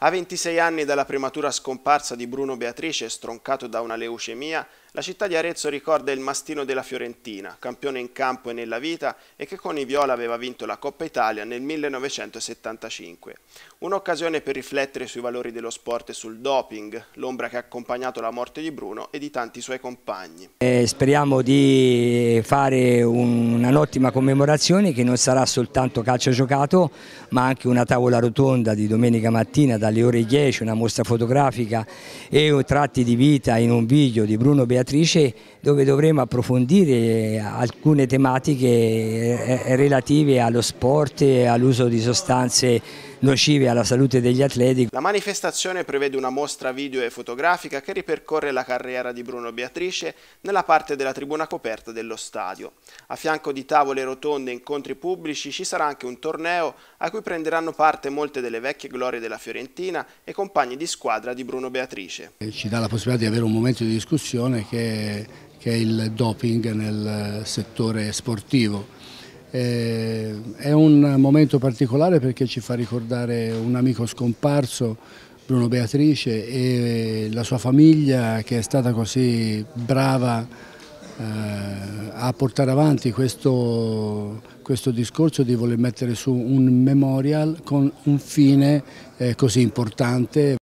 A 26 anni dalla prematura scomparsa di Bruno Beatrice, stroncato da una leucemia, la città di Arezzo ricorda il mastino della Fiorentina, campione in campo e nella vita e che con i Viola aveva vinto la Coppa Italia nel 1975. Un'occasione per riflettere sui valori dello sport e sul doping, l'ombra che ha accompagnato la morte di Bruno e di tanti suoi compagni. Eh, speriamo di fare un'ottima commemorazione che non sarà soltanto calcio giocato ma anche una tavola rotonda di domenica mattina dalle ore 10, una mostra fotografica e tratti di vita in un video di Bruno Beatrice relatrice dove dovremo approfondire alcune tematiche eh, eh, relative allo sport, e all'uso di sostanze nocivi alla salute degli atleti. La manifestazione prevede una mostra video e fotografica che ripercorre la carriera di Bruno Beatrice nella parte della tribuna coperta dello stadio. A fianco di tavole rotonde e incontri pubblici ci sarà anche un torneo a cui prenderanno parte molte delle vecchie glorie della Fiorentina e compagni di squadra di Bruno Beatrice. Ci dà la possibilità di avere un momento di discussione che, che è il doping nel settore sportivo eh, è un momento particolare perché ci fa ricordare un amico scomparso, Bruno Beatrice, e la sua famiglia che è stata così brava eh, a portare avanti questo, questo, discorso di voler mettere su un memorial con un fine eh, così importante.